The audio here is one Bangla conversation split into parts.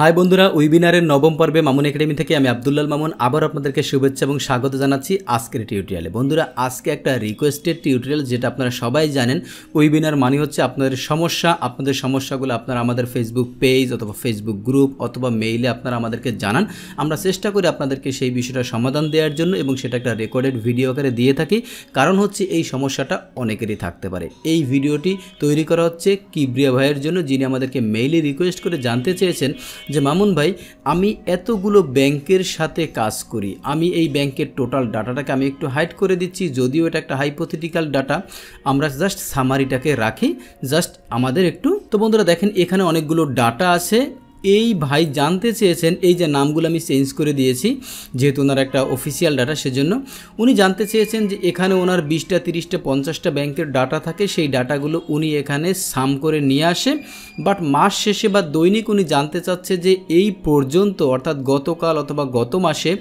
হাই বন্ধুরা উইবিনারের নবম পর্বে মামুন একাডেমি থেকে আমি আবদুল্লাল মামুন আবার আপনাদেরকে শুভেচ্ছা এবং স্বাগত জানাচ্ছি আজকের টিউটোরিয়ালে বন্ধুরা আজকে একটা রিকোয়েস্টেড টিউটোরিয়াল যেটা আপনারা সবাই জানেন উইবিনার মানে হচ্ছে আপনাদের সমস্যা আপনাদের সমস্যাগুলো আপনারা আমাদের ফেসবুক পেজ অথবা ফেসবুক গ্রুপ অথবা মেইলে আপনারা আমাদেরকে জানান আমরা চেষ্টা করি আপনাদেরকে সেই বিষয়টা সমাধান দেওয়ার জন্য এবং সেটা একটা রেকর্ডেড ভিডিও আকারে দিয়ে থাকি কারণ হচ্ছে এই সমস্যাটা অনেকেরই থাকতে পারে এই ভিডিওটি তৈরি করা হচ্ছে কিব্রিয়া ভাইয়ের জন্য যিনি আমাদেরকে মেইলে রিকোয়েস্ট করে জানতে চেয়েছেন যে মামুন ভাই আমি এতগুলো ব্যাংকের সাথে কাজ করি আমি এই ব্যাংকের টোটাল ডাটাটাকে আমি একটু হাইড করে দিচ্ছি যদিও এটা একটা হাইপোথেটিক্যাল ডাটা আমরা জাস্ট সামারিটাকে রাখি জাস্ট আমাদের একটু তো বন্ধুরা দেখেন এখানে অনেকগুলো ডাটা আছে এই ভাই জানতে চেয়েছেন এই যে নামগুলো আমি চেঞ্জ করে দিয়েছি যেহেতু ওনার একটা অফিসিয়াল ডাটা সেজন্য উনি জানতে চেয়েছেন যে এখানে ওনার বিশটা তিরিশটা পঞ্চাশটা ব্যাংকের ডাটা থাকে সেই ডাটাগুলো উনি এখানে সাম করে নিয়ে আসে বাট মাস শেষে বা দৈনিক উনি জানতে চাচ্ছে যে এই পর্যন্ত অর্থাৎ গতকাল অথবা গত মাসে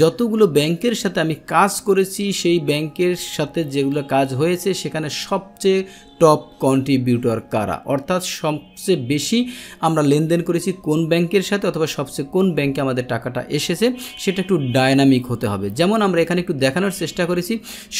যতগুলো ব্যাংকের সাথে আমি কাজ করেছি সেই ব্যাংকের সাথে যেগুলো কাজ হয়েছে সেখানে সবচেয়ে টপ কন্ট্রিবিউটর কারা অর্থাৎ সবচেয়ে বেশি আমরা লেনদেন করেছি কোন ব্যাংকের সাথে অথবা সবচেয়ে কোন ব্যাংকে আমাদের টাকাটা এসেছে সেটা একটু ডায়নামিক হতে হবে যেমন আমরা এখানে একটু দেখানোর চেষ্টা করেছি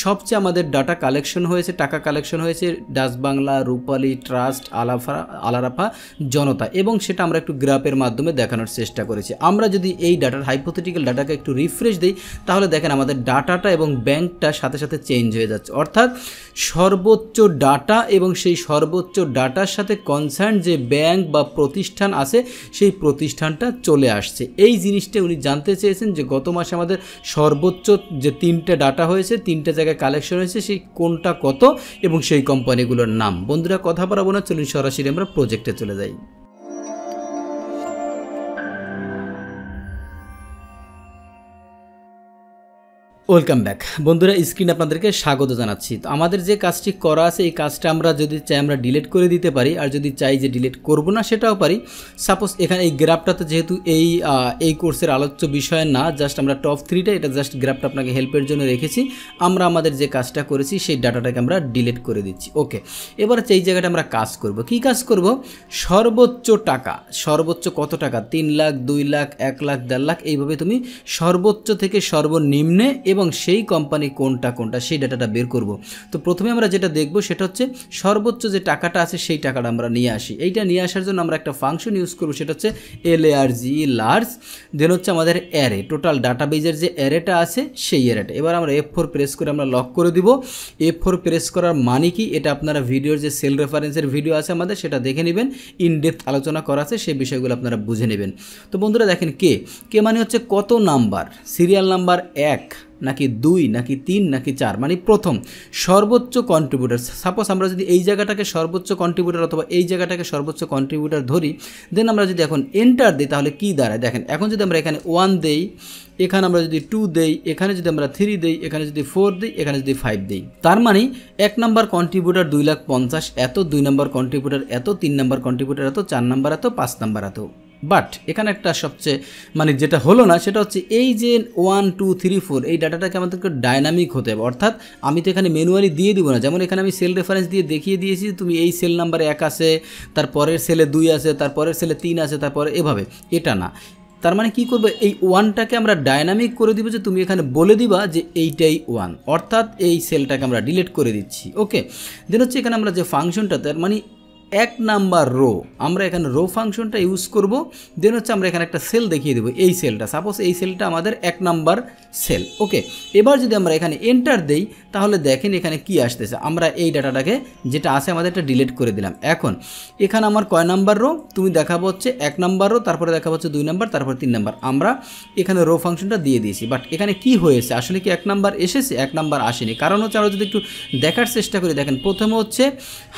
সবচেয়ে আমাদের ডাটা কালেকশন হয়েছে টাকা কালেকশন হয়েছে ডাচবাংলা রূপালী ট্রাস্ট আলাফা আলারাফা জনতা এবং সেটা আমরা একটু গ্রাফের মাধ্যমে দেখানোর চেষ্টা করেছি আমরা যদি এই ডাটার হাইপোথেটিক্যাল ডাটাকে একটু রিফ্রেশ দিই তাহলে দেখেন আমাদের ডাটাটা এবং ব্যাংকটা সাথে সাথে চেঞ্জ হয়ে যাচ্ছে অর্থাৎ সর্বোচ্চ ডাটা এবং সেই সর্বোচ্চ ডাটার সাথে কনসার্ন যে ব্যাংক বা প্রতিষ্ঠান আছে সেই প্রতিষ্ঠানটা চলে আসছে এই জিনিসটা উনি জানতে চেয়েছেন যে গত মাসে আমাদের সর্বোচ্চ যে তিনটে ডাটা হয়েছে তিনটে জায়গায় কালেকশন হয়েছে সেই কোনটা কত এবং সেই কোম্পানিগুলোর নাম বন্ধুরা কথা বলাবো না চলুন সরাসরি আমরা প্রজেক্টে চলে যাই ওয়েলকাম ব্যাক বন্ধুরা স্ক্রিনে আপনাদেরকে স্বাগত জানাচ্ছি তো আমাদের যে কাজটি করা আছে এই কাজটা আমরা যদি চাই আমরা ডিলিট করে দিতে পারি আর যদি চাই যে ডিলিট করব না সেটাও পারি সাপোজ এখানে এই গ্রাফটাতে যেহেতু এই এই কোর্সের আলোচ্য বিষয় না জাস্ট আমরা টপ থ্রিটা এটা জাস্ট গ্রাফটা আপনাকে হেল্পের জন্য রেখেছি আমরা আমাদের যে কাজটা করেছি সেই ডাটাটাকে আমরা ডিলিট করে দিচ্ছি ওকে এবার এই জায়গাটা আমরা কাজ করব কি কাজ করব সর্বোচ্চ টাকা সর্বোচ্চ কত টাকা তিন লাখ দুই লাখ এক লাখ দেড় লাখ এইভাবে তুমি সর্বোচ্চ থেকে সর্বনিম্নে এবং এবং সেই কোম্পানি কোনটা কোনটা সেই ডাটাটা বের করব তো প্রথমে আমরা যেটা দেখব সেটা হচ্ছে সর্বোচ্চ যে টাকাটা আছে সেই টাকাটা আমরা নিয়ে আসি এইটা নিয়ে আসার জন্য আমরা একটা ফাংশন ইউজ করব সেটা হচ্ছে এল জি লার্জ দেন হচ্ছে আমাদের অ্যারে টোটাল ডাটাবেজের যে অ্যারেটা আছে সেই অ্যারেটা এবার আমরা এফ ফোর প্রেস করে আমরা লক করে দিব এফ ফোর প্রেস করার মানে কি এটা আপনারা ভিডিওর যে সেল রেফারেন্সের ভিডিও আছে আমাদের সেটা দেখে নেবেন ইনডেপথ আলোচনা করা আছে সেই বিষয়গুলো আপনারা বুঝে নেবেন তো বন্ধুরা দেখেন কে কে মানে হচ্ছে কত নাম্বার সিরিয়াল নাম্বার এক নাকি দুই নাকি তিন নাকি চার মানে প্রথম সর্বোচ্চ কন্ট্রিবিউটার সাপোজ আমরা যদি এই জায়গাটাকে সর্বোচ্চ কন্ট্রিবিউটার অথবা এই জায়গাটাকে সর্বোচ্চ কন্ট্রিবিউটার ধরি দেন আমরা যদি এখন এন্টার দিই তাহলে কি দাঁড়ায় দেখেন এখন যদি আমরা এখানে ওয়ান দেই এখানে আমরা যদি টু দেই এখানে যদি আমরা থ্রি দেই এখানে যদি ফোর দিই এখানে যদি ফাইভ দিই তার মানে এক নম্বর কন্ট্রিবিউটার দুই লাখ পঞ্চাশ এত দুই নম্বর কন্ট্রিবিউটার এত তিন নম্বর কন্ট্রিবিউটার এত চার নম্বর এত পাঁচ নম্বর এত বাট এখানে একটা সবচেয়ে মানে যেটা হলো না সেটা হচ্ছে এই যে ওয়ান টু থ্রি ফোর এই ডাটাটাকে আমাদেরকে ডায়নামিক হতে হবে অর্থাৎ আমি তো এখানে ম্যানুয়ালি দিয়ে দিব না যেমন এখানে আমি সেল রেফারেন্স দিয়ে দেখিয়ে দিয়েছি তুমি এই সেল নাম্বারে এক আসে তারপরের সেলে দুই আছে তারপরের সেলে তিন আছে তারপরে এভাবে এটা না তার মানে কি করবে এই ওয়ানটাকে আমরা ডায়নামিক করে দিব যে তুমি এখানে বলে দিবা যে এইটাই ওয়ান অর্থাৎ এই সেলটাকে আমরা ডিলিট করে দিচ্ছি ওকে দেন হচ্ছে এখানে আমরা যে ফাংশনটা তার মানে এক নাম্বার রো আমরা এখানে রো ফাংশনটা ইউজ করব দেন হচ্ছে আমরা এখানে একটা সেল দেখিয়ে দেবো এই সেলটা সাপোজ এই সেলটা আমাদের এক নাম্বার সেল ওকে এবার যদি আমরা এখানে এন্টার দেই তাহলে দেখেন এখানে কি আসতেছে আমরা এই ডাটাটাকে যেটা আছে আমাদের এটা ডিলিট করে দিলাম এখন এখানে আমার কয় নাম্বার রো তুমি দেখাবো হচ্ছে এক নাম্বার রো তারপরে দেখাবো হচ্ছে দুই নাম্বার তারপরে তিন নাম্বার আমরা এখানে রো ফাংশনটা দিয়ে দিয়েছি বাট এখানে কি হয়েছে আসলে কি এক নাম্বার এসেছে এক নাম্বার আসেনি কারণ হচ্ছে আমরা যদি একটু দেখার চেষ্টা করি দেখেন প্রথমে হচ্ছে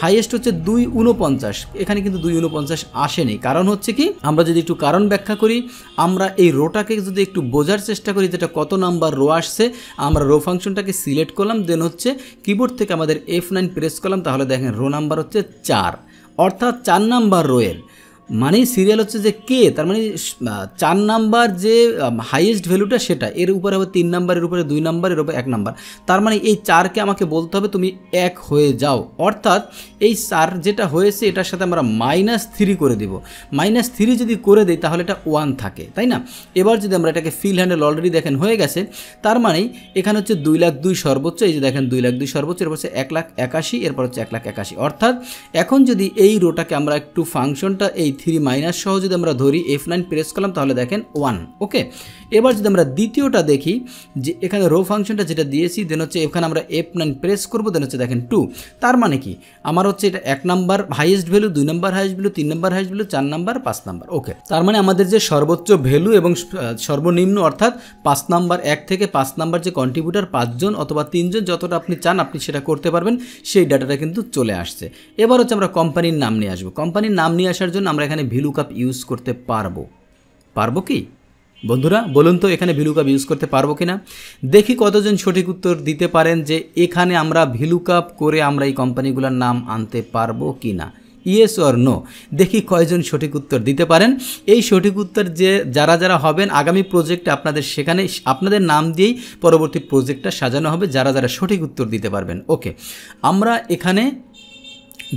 হাইয়েস্ট হচ্ছে দুই উনপ উনপঞ্চাশ এখানে কিন্তু দুই উনপঞ্চাশ আসেনি কারণ হচ্ছে কি আমরা যদি একটু কারণ ব্যাখ্যা করি আমরা এই রোটাকে যদি একটু বোঝার চেষ্টা করি যেটা কত নাম্বার রো আসছে আমরা রো ফাংশনটাকে সিলেক্ট করলাম দেন হচ্ছে কিবোর্ড থেকে আমাদের এফ নাইন প্রেস করলাম তাহলে দেখেন রো নাম্বার হচ্ছে চার অর্থাৎ চার নাম্বার রোয়ের মানে সিরিয়াল হচ্ছে যে কে তার মানে চার নাম্বার যে হাইয়েস্ট ভ্যালুটা সেটা এর উপরে হবে তিন নাম্বারের উপরে দুই নাম্বার এর উপরে এক নাম্বার তার মানে এই চারকে আমাকে বলতে হবে তুমি এক হয়ে যাও অর্থাৎ এই চার যেটা হয়েছে এটার সাথে আমরা মাইনাস থ্রি করে দেবো মাইনাস থ্রি যদি করে দিই তাহলে এটা ওয়ান থাকে তাই না এবার যদি আমরা এটাকে ফিল হ্যান্ডেল অলরেডি দেখেন হয়ে গেছে তার মানে এখানে হচ্ছে দুই লাখ দুই সর্বোচ্চ এই যে দেখেন দুই লাখ দুই সর্বোচ্চ এরপর হচ্ছে এক লাখ একাশি এরপর হচ্ছে এক লাখ একাশি অর্থাৎ এখন যদি এই রোটাকে আমরা একটু ফাংশনটা এই থ্রি মাইনাস সহ যদি আমরা ধরি এফ নাইন প্রেস করলাম তাহলে দেখেন ওয়ান ওকে এবার যদি আমরা দ্বিতীয়টা দেখি যে এখানে রো ফাংশনটা যেটা দিয়েছি দেন হচ্ছে এখানে আমরা এফ নাইন প্রেস করবো দেন হচ্ছে দেখেন টু তার মানে কি আমার হচ্ছে এটা এক নাম্বার হাইয়েস্ট ভ্যালু দুই নাম্বার হাইয়েস্ট ভ্যালু তিন নাম্বার হাইয়েস্ট ভ্যালু চার নাম্বার পাঁচ নাম্বার ওকে তার মানে আমাদের যে সর্বোচ্চ ভ্যালু এবং সর্বনিম্ন অর্থাৎ পাঁচ নাম্বার এক থেকে পাঁচ নাম্বার যে কন্ট্রিবিউটার পাঁচজন অথবা তিনজন যতটা আপনি চান আপনি সেটা করতে পারবেন সেই ডাটাটা কিন্তু চলে আসছে এবার হচ্ছে আমরা কোম্পানির নাম নিয়ে আসবো কোম্পানির নাম নিয়ে আসার জন্য আমরা এখানে ভিলু কাপ ইউজ করতে পারবো পারবো কি বন্ধুরা বলুন তো এখানে ভিলুকাপ ইউজ করতে পারবো কিনা দেখি কতজন সঠিক উত্তর দিতে পারেন যে এখানে আমরা ভিলুকাপ করে আমরা এই কোম্পানিগুলোর নাম আনতে পারবো কি না ইয়েস অর নো দেখি কয়জন সঠিক উত্তর দিতে পারেন এই সঠিক উত্তর যে যারা যারা হবেন আগামী প্রজেক্টে আপনাদের সেখানে আপনাদের নাম দিয়েই পরবর্তী প্রজেক্টটা সাজানো হবে যারা যারা সঠিক উত্তর দিতে পারবেন ওকে আমরা এখানে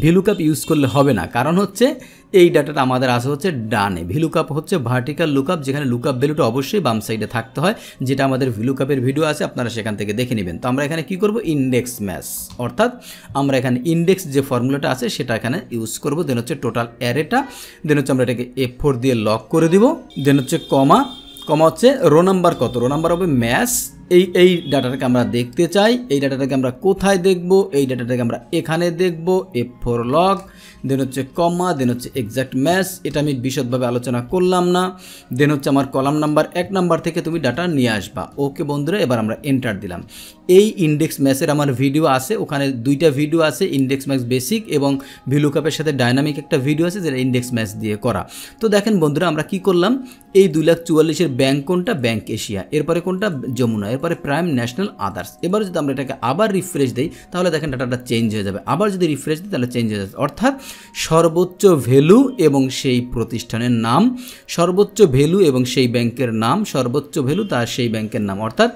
ভিলুকাপ ইউজ করলে হবে না কারণ হচ্ছে এই ডাটাটা আমাদের আসে হচ্ছে ডানে কাপ হচ্ছে ভার্টিক্যাল লুকআপ যেখানে লুকআপ ভ্যালুটা অবশ্যই বাম সাইডে থাকতে হয় যেটা আমাদের কাপের ভিডিও আছে আপনারা সেখান থেকে দেখে নেবেন তো আমরা এখানে কি করব ইন্ডেক্স ম্যাচ অর্থাৎ আমরা এখানে ইন্ডেক্স যে ফর্মুলাটা আছে সেটা এখানে ইউজ করব দেন হচ্ছে টোটাল অ্যারেটা দেন হচ্ছে আমরা এটাকে এফ ফোর দিয়ে লক করে দিব দেন হচ্ছে কমা কমা হচ্ছে রো নাম্বার কত রো নাম্বার হবে ম্যাচ এই এই ডাটাটাকে আমরা দেখতে চাই এই ডাটাটাকে আমরা কোথায় দেখব এই ডাটাটাকে আমরা এখানে দেখব এফ ফোর লক দেন হচ্ছে কমা দেন হচ্ছে এক্স্যাক্ট ম্যাচ এটা আমি বিশদভাবে আলোচনা করলাম না দেন হচ্ছে আমার কলাম নাম্বার এক নাম্বার থেকে তুমি ডাটা নিয়ে আসবা ওকে বন্ধুরা এবার আমরা এন্টার দিলাম এই ইন্ডেক্স ম্যাচের আমার ভিডিও আছে ওখানে দুইটা ভিডিও আছে ইন্ডেক্স ম্যাচ বেসিক এবং ভিলুকাপের সাথে ডাইনামিক একটা ভিডিও আছে যেটা ইন্ডেক্স ম্যাচ দিয়ে করা তো দেখেন বন্ধুরা আমরা কি করলাম এই দুই লাখ চুয়াল্লিশের ব্যাঙ্ক কোনটা ব্যাঙ্ক এশিয়া এরপরে কোনটা যমুনা এরপরে প্রাইম ন্যাশনাল আদার্স এবার যদি আমরা এটাকে আবার রিফ্রেশ দিই তাহলে দেখেন ডাটাটা চেঞ্জ হয়ে যাবে আবার যদি রিফ্রেশ দিই তাহলে চেঞ্জ হয়ে যাবে অর্থাৎ সর্বোচ্চ ভ্যালু এবং সেই প্রতিষ্ঠানের নাম সর্বোচ্চ ভ্যালু এবং সেই ব্যাংকের নাম সর্বোচ্চ ভ্যালু তার সেই ব্যাংকের নাম অর্থাৎ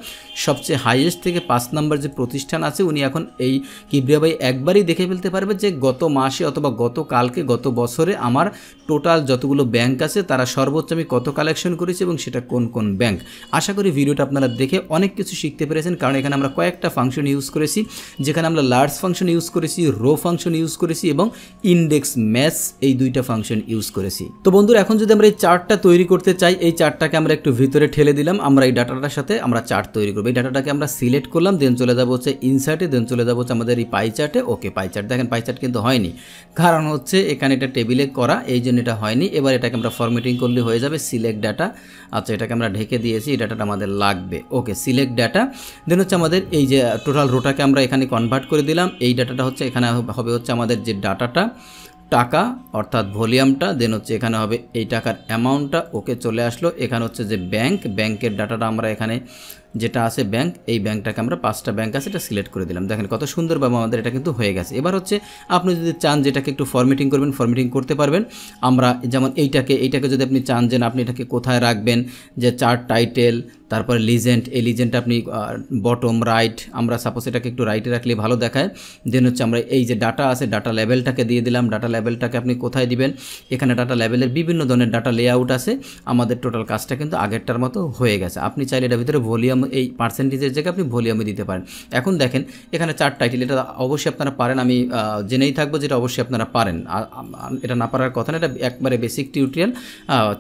সবচেয়ে হাইয়েস্ট থেকে পাঁচ নাম্বার যে প্রতিষ্ঠান আছে উনি এখন এই কিবরিয়া ভাই একবারই দেখে ফেলতে পারবে যে গত মাসে অথবা গত কালকে গত বছরে আমার টোটাল যতগুলো ব্যাংক আছে তারা সর্বোচ্চ আমি কত কালেকশন করেছি এবং সেটা কোন কোন ব্যাংক আশা করি ভিডিওটা আপনারা দেখে অনেক অনেক কিছু শিখতে পেরেছেন কারণ এখানে আমরা কয়েকটা ফাংশন ইউজ করেছি যেখানে আমরা লার্জ ফাংশন ইউজ করেছি রো ফাংশন ইউজ করেছি এবং ইন্ডেক্স ম্যাচ এই দুইটা ফাংশন ইউজ করেছি তো বন্ধুরা এখন যদি আমরা এই চার্টটা তৈরি করতে চাই এই চার্টটাকে আমরা একটু ভিতরে ঠেলে দিলাম আমরা এই ডাটাটার সাথে আমরা চার্ট তৈরি করবো এই ডাটাটাকে আমরা সিলেক্ট করলাম দেন চলে যাবো হচ্ছে ইনসার্টে দেন চলে যাবো হচ্ছে আমাদের এই পাই চার্টে ওকে পাই চার্ট দেখেন পাই চার্ট কিন্তু হয়নি কারণ হচ্ছে এখানে এটা টেবিলে করা এই জন্য এটা হয়নি এবার এটাকে আমরা ফরমেটিং করলে হয়ে যাবে সিলেক্ট ডাটা আচ্ছা এটাকে আমরা ঢেকে দিয়েছি এই ডাটাটা আমাদের লাগবে okay select select data then হচ্ছে আমাদের এই যে টোটাল রোটাকে আমরা এখানে কনভার্ট করে দিলাম এই ডাটাটা হচ্ছে এখানে হবে হচ্ছে আমাদের যে ডাটাটা টাকা অর্থাৎ ভলিউমটা দেন হচ্ছে এখানে হবে এই টাকার অ্যামাউন্টটা ওকে চলে আসলো এখানে হচ্ছে যে ব্যাংক ব্যাংকের ডাটাটা আমরা এখানে যেটা আছে ব্যাংক এই ব্যাংকটাকে আমরা পাঁচটা ব্যাংক আছে এটা সিলেক্ট করে দিলাম দেখেন কত সুন্দরভাবে আমাদের এটা কিন্তু হয়ে গেছে এবার হচ্ছে আপনি যদি চান যেটাকে একটু ফরমেটিং করবেন ফরমেটিং করতে পারবেন আমরা যেমন এইটাকে এইটাকে যদি আপনি চান যে আপনি এটাকে কোথায় রাখবেন যে চার টাইটেল তারপরে লিজেন্ট এই লিজেন্ট আপনি বটম রাইট আমরা সাপোজ এটাকে একটু রাইটে রাখলে ভালো দেখায় দেন হচ্ছে আমরা এই যে ডাটা আছে ডাটা লেভেলটাকে দিয়ে দিলাম ডাটা লেভেলটাকে আপনি কোথায় দিবেন এখানে ডাটা লেভেলের বিভিন্ন ধরনের ডাটা লেআউট আছে আমাদের টোটাল কাজটা কিন্তু আগেরটার মতো হয়ে গেছে আপনি চাইলে এটার ভিতরে ভলিউম এই পার্সেন্টেজের জায়গায় আপনি ভলিউমে দিতে পারেন এখন দেখেন এখানে চার টাইটেল এটা অবশ্যই আপনারা পারেন আমি জেনেই থাকবো যেটা অবশ্যই আপনারা পারেন এটা না পারার কথা না এটা একবারে বেসিক টিউটোরিয়াল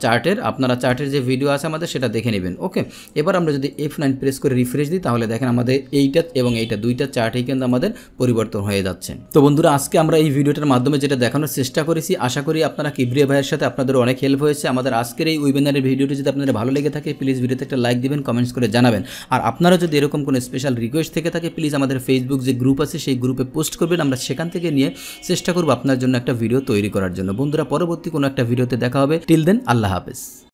চার্টের আপনারা চার্টের যে ভিডিও আছে আমাদের সেটা দেখে নেবেন ওকে এবার আমরা যদি এফ নাইন প্রেস করে রিফ্রেশ দিই তাহলে দেখেন আমাদের এইটা এবং এইটা দুইটা চার্টেই কিন্তু আমাদের পরিবর্তন হয়ে যাচ্ছে তো বন্ধুরা আজকে আমরা এই ভিডিওটার মাধ্যমে যেটা দেখানোর চেষ্টা করেছি আশা করি আপনারা কিবরিয়া ভাইয়ের সাথে আপনাদের অনেক হেল্প হয়েছে আমাদের আজকের এই ওয়েবিনারের ভিডিওটি যদি আপনাদের ভালো লেগে থাকে প্লিজ ভিডিওতে একটা লাইক দিবেন কমেন্টস করে জানাবেন আর আপনারা যদি এরকম কোনো স্পেশাল রিকোয়েস্ট থেকে থাকে প্লিজ আমাদের ফেসবুক যে গ্রুপ আছে সেই গ্রুপে পোস্ট করবেন আমরা সেখান থেকে নিয়ে চেষ্টা করব আপনার জন্য একটা ভিডিও তৈরি করার জন্য বন্ধুরা পরবর্তী কোনো একটা ভিডিওতে দেখা হবে টিল দেন আল্লাহ হাফেজ